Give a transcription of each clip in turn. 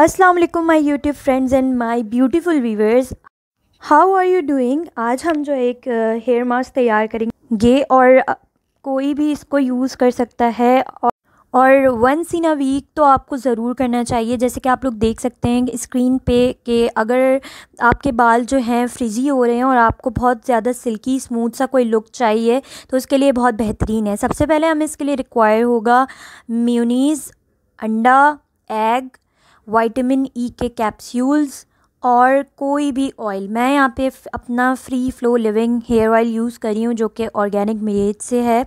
अस्सलाम वालेकुम my YouTube friends and my beautiful viewers how are you doing आज हम जो एक हेयर मास्क तैयार करेंगे और कोई भी इसको यूज़ कर सकता है और और वंस इन अ वीक तो आपको ज़रूर करना चाहिए जैसे कि आप लोग देख सकते हैं स्क्रीन पे कि अगर आपके बाल जो हैं फ्रिजी हो रहे हैं और आपको बहुत ज़्यादा सिल्की स्मूथ सा कोई लुक चाहिए तो उसके लिए बहुत बेहतरीन है सबसे पहले हमें इसके लिए रिक्वायर होगा म्यूनीज़ अंडा एग वाइटमिन ई e के कैप्सूल्स और कोई भी ऑयल मैं यहाँ पे अपना free flow living hair oil use कर रही हूँ जो कि ऑर्गेनिक मेज से है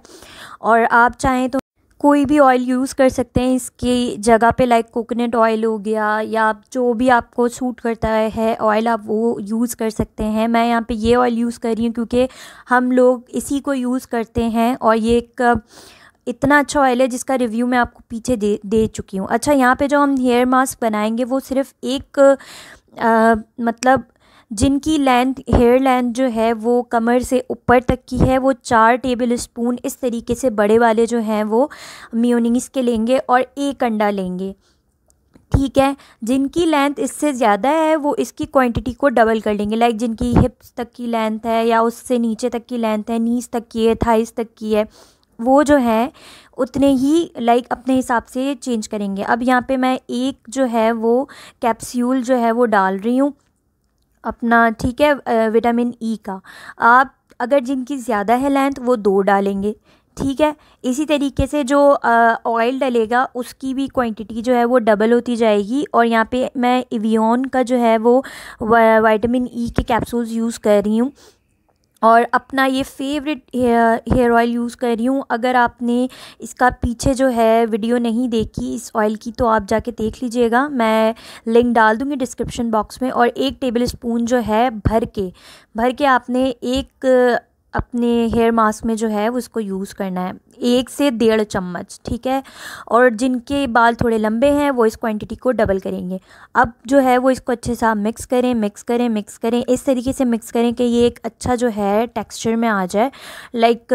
और आप चाहें तो कोई भी ऑयल यूज़ कर सकते हैं इसकी जगह पे लाइक कोकोनट ऑयल हो गया या जो भी आपको सूट करता है ऑयल आप वो यूज़ कर सकते हैं मैं यहाँ पे ये ऑयल यूज़ कर रही हूँ क्योंकि हम लोग इसी को यूज़ करते हैं और ये एक इतना अच्छा ऑयल है जिसका रिव्यू मैं आपको पीछे दे दे चुकी हूँ अच्छा यहाँ पे जो हम हेयर मास्क बनाएंगे वो सिर्फ एक आ, मतलब जिनकी लेंथ हेयर लेंथ जो है वो कमर से ऊपर तक की है वो चार टेबल स्पून इस तरीके से बड़े वाले जो हैं वो म्योनिंग्स के लेंगे और एक अंडा लेंगे ठीक है जिनकी लेंथ इससे ज़्यादा है वो इसकी क्वांटिटी को डबल कर लेंगे लाइक जिनकी हिप्स तक की लेंथ है या उससे नीचे तक की लेंथ है नीस तक की है थाइस तक की है वो जो है उतने ही लाइक अपने हिसाब से चेंज करेंगे अब यहाँ पे मैं एक जो है वो कैप्सूल जो है वो डाल रही हूँ अपना ठीक है विटामिन ई e का आप अगर जिनकी ज़्यादा है लेंथ वो दो डालेंगे ठीक है इसी तरीके से जो ऑयल डलेगा उसकी भी क्वांटिटी जो है वो डबल होती जाएगी और यहाँ पे मैं इवियन का जो है वो वाइटामिन ई e के कैप्सूल्स यूज़ कर रही हूँ और अपना ये फेवरेट हेयर ऑयल यूज़ कर रही हूँ अगर आपने इसका पीछे जो है वीडियो नहीं देखी इस ऑयल की तो आप जाके देख लीजिएगा मैं लिंक डाल दूँगी डिस्क्रिप्शन बॉक्स में और एक टेबल स्पून जो है भर के भर के आपने एक अपने हेयर मास्क में जो है उसको यूज़ करना है एक से डेढ़ चम्मच ठीक है और जिनके बाल थोड़े लंबे हैं वो इस क्वांटिटी को डबल करेंगे अब जो है वो इसको अच्छे सा मिक्स करें मिक्स करें मिक्स करें इस तरीके से मिक्स करें कि ये एक अच्छा जो है टेक्सचर में आ जाए लाइक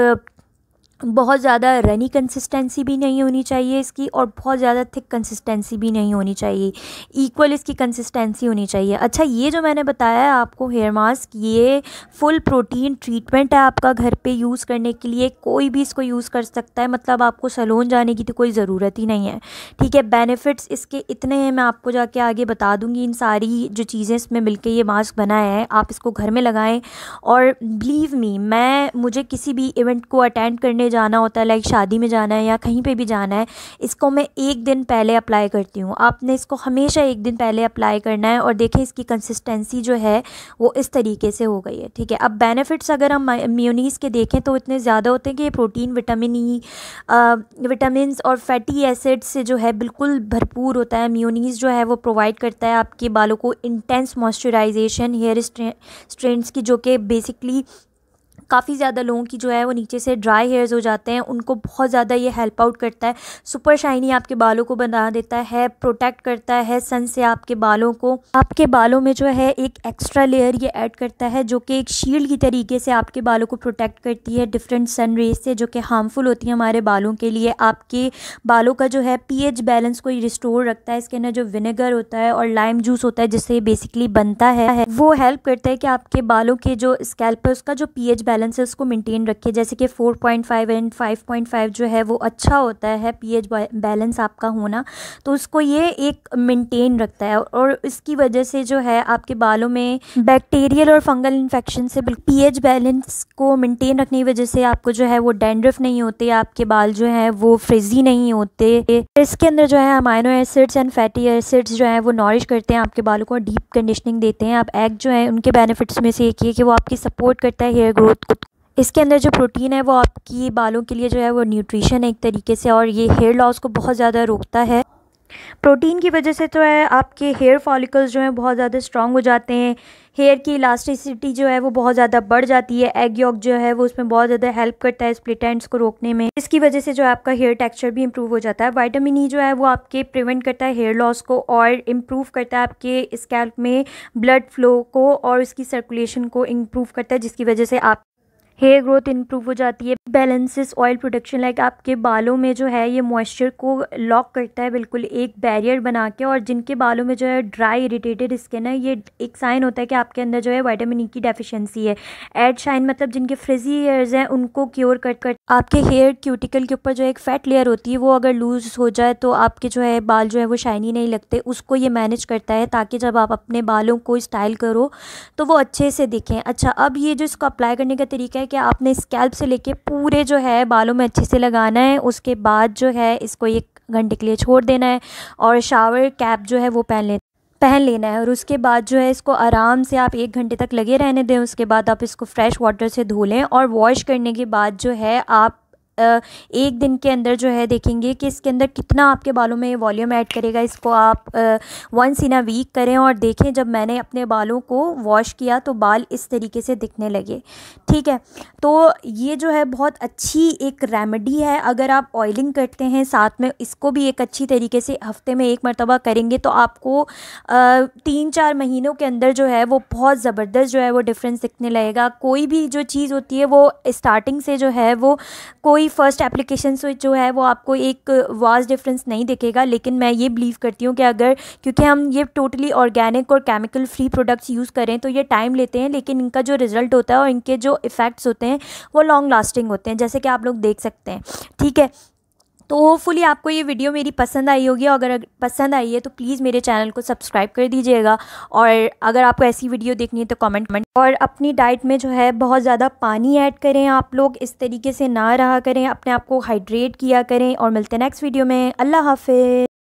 बहुत ज़्यादा रनी कंसिस्टेंसी भी नहीं होनी चाहिए इसकी और बहुत ज़्यादा थिक कंसिस्टेंसी भी नहीं होनी चाहिए इक्वल इसकी कंसिस्टेंसी होनी चाहिए अच्छा ये जो मैंने बताया है आपको हेयर मास्क ये फुल प्रोटीन ट्रीटमेंट है आपका घर पे यूज़ करने के लिए कोई भी इसको यूज़ कर सकता है मतलब आपको सलोन जाने की तो कोई ज़रूरत ही नहीं है ठीक है बेनिफिट्स इसके इतने हैं मैं आपको जाके आगे बता दूँगी इन सारी जो चीज़ें इसमें मिलकर ये मास्क बनाया है आप इसको घर में लगाएँ और बिलीव मी मैं मुझे किसी भी इवेंट को अटेंड करने घूमने जाना होता है लाइक शादी में जाना है या कहीं पे भी जाना है इसको मैं एक दिन पहले अप्लाई करती हूँ आपने इसको हमेशा एक दिन पहले अप्लाई करना है और देखें इसकी कंसिस्टेंसी जो है वो इस तरीके से हो गई है ठीक है अब बेनिफिट्स अगर हम म्यूनीस के देखें तो इतने ज़्यादा होते हैं कि ये प्रोटीन विटामिन ई विटामिन और फैटी एसिड से जो है बिल्कुल भरपूर होता है म्यूनीस जो है वो प्रोवाइड करता है आपके बालों को इंटेंस मॉइस्चराइजेशन हेयर स्ट्रेंड्स की जो कि बेसिकली काफ़ी ज़्यादा लोगों की जो है वो नीचे से ड्राई हेयर्स हो जाते हैं उनको बहुत ज़्यादा ये हेल्प आउट करता है सुपर शाइनी आपके बालों को बना देता है प्रोटेक्ट करता है सन से आपके बालों को आपके बालों में जो है एक एक्स्ट्रा लेयर ये ऐड करता है जो कि एक शील्ड की तरीके से आपके बालों को प्रोटेक्ट करती है डिफरेंट सन रेज से जो कि हार्मफुल होती है हमारे बालों के लिए आपके बालों का जो है पीएच बैलेंस को रिस्टोर रखता है इसके अंदर जो विनेगर होता है और लाइम जूस होता है जिससे बेसिकली बनता है वो हेल्प करता है कि आपके बालों के जो स्कैल्प है उसका जो पी बैलेंस को उसको मेंटेन रखिए जैसे कि 4.5 एंड 5.5 जो है वो अच्छा होता है पीएच बैलेंस आपका होना तो उसको ये एक मेंटेन रखता है और इसकी वजह से जो है आपके बालों में बैक्टीरियल और फंगल इन्फेक्शन से पीएच बैलेंस को मेंटेन रखने की वजह से आपको जो है वो डेंड्रफ नहीं होते आपके बाल जो है वो फ्रिजी नहीं होते इसके अंदर जो है amino acids and fatty acids जो है वो नॉरिश करते हैं आपके बालों को डीप कंडीशनिंग देते हैं आप एग जो है उनके बेनिफिट्स में से एक ये कि वो आपकी सपोर्ट करता है हेयर ग्रोथ इसके अंदर जो प्रोटीन है वो आपकी बालों के लिए जो है वो न्यूट्रिशन है एक तरीके से और ये हेयर लॉस को बहुत ज़्यादा रोकता है प्रोटीन की वजह से तो है आपके हेयर फॉलिकल्स जो हैं बहुत ज़्यादा स्ट्रांग हो जाते हैं हेयर की इलास्टिसिटी जो है वो बहुत ज़्यादा बढ़ जाती है एग योग जो है वो उसमें बहुत ज़्यादा हेल्प करता है स्प्लिटेंट्स को रोकने में इसकी वजह से जो है आपका हेयर टेक्सचर भी इंप्रूव हो जाता है वाइटामिन ई e जो है वो आपके प्रिवेंट करता है हेयर लॉस को और इम्प्रूव करता है आपके स्कैल्प में ब्लड फ्लो को और उसकी सर्कुलेशन को इम्प्रूव करता है जिसकी वजह से आप हेयर ग्रोथ इंप्रूव हो जाती है बैलेंसेस ऑयल प्रोडक्शन लाइक आपके बालों में जो है ये मॉइस्चर को लॉक करता है बिल्कुल एक बैरियर बना के और जिनके बालों में जो है ड्राई इरिटेटेड स्किन है ये एक साइन होता है कि आपके अंदर जो है वाइटामिन ई e की डेफिशिएंसी है एड शाइन मतलब जिनके फ्रिजी हेयर्स हैं उनको क्योर कट कर आपके हेयर क्यूटिकल के ऊपर जो एक फैट लेयर होती है वो अगर लूज हो जाए तो आपके जो है बाल जो है वो शाइनी नहीं लगते उसको ये मैनेज करता है ताकि जब आप अपने बालों को स्टाइल करो तो वो अच्छे से दिखें अच्छा अब ये जो इसको अप्लाई करने का तरीका है है कि आपने स्कैल्प से लेके पूरे जो है बालों में अच्छे से लगाना है उसके बाद जो है इसको एक घंटे के लिए छोड़ देना है और शावर कैप जो है वो पहन लेना पहन लेना है और उसके बाद जो है इसको आराम से आप एक घंटे तक लगे रहने दें उसके बाद आप इसको फ्रेश वाटर से धो लें और वॉश करने के बाद जो है आप एक दिन के अंदर जो है देखेंगे कि इसके अंदर कितना आपके बालों में वॉल्यूम ऐड करेगा इसको आप वंस इन अ वीक करें और देखें जब मैंने अपने बालों को वॉश किया तो बाल इस तरीके से दिखने लगे ठीक है तो ये जो है बहुत अच्छी एक रेमेडी है अगर आप ऑयलिंग करते हैं साथ में इसको भी एक अच्छी तरीके से हफ्ते में एक मरतबा करेंगे तो आपको तीन चार महीनों के अंदर जो है वो बहुत ज़बरदस्त जो है वो डिफरेंस दिखने लगेगा कोई भी जो चीज़ होती है वो स्टार्टिंग से जो है वो कोई कोई फर्स्ट एप्लीकेशन से जो है वो आपको एक वाज डिफरेंस नहीं दिखेगा लेकिन मैं ये बिलीव करती हूँ कि अगर क्योंकि हम ये टोटली ऑर्गेनिक और केमिकल फ्री प्रोडक्ट्स यूज़ करें तो ये टाइम लेते हैं लेकिन इनका जो रिज़ल्ट होता है और इनके जो इफ़ेक्ट्स होते हैं वो लॉन्ग लास्टिंग होते हैं जैसे कि आप लोग देख सकते हैं ठीक है तो होपफुली आपको ये वीडियो मेरी पसंद आई होगी और अगर पसंद आई है तो प्लीज़ मेरे चैनल को सब्सक्राइब कर दीजिएगा और अगर आपको ऐसी वीडियो देखनी है तो कमेंट कमेंट और अपनी डाइट में जो है बहुत ज़्यादा पानी ऐड करें आप लोग इस तरीके से ना रहा करें अपने आप को हाइड्रेट किया करें और मिलते हैं नेक्स्ट वीडियो में अल्लाह हाफिज़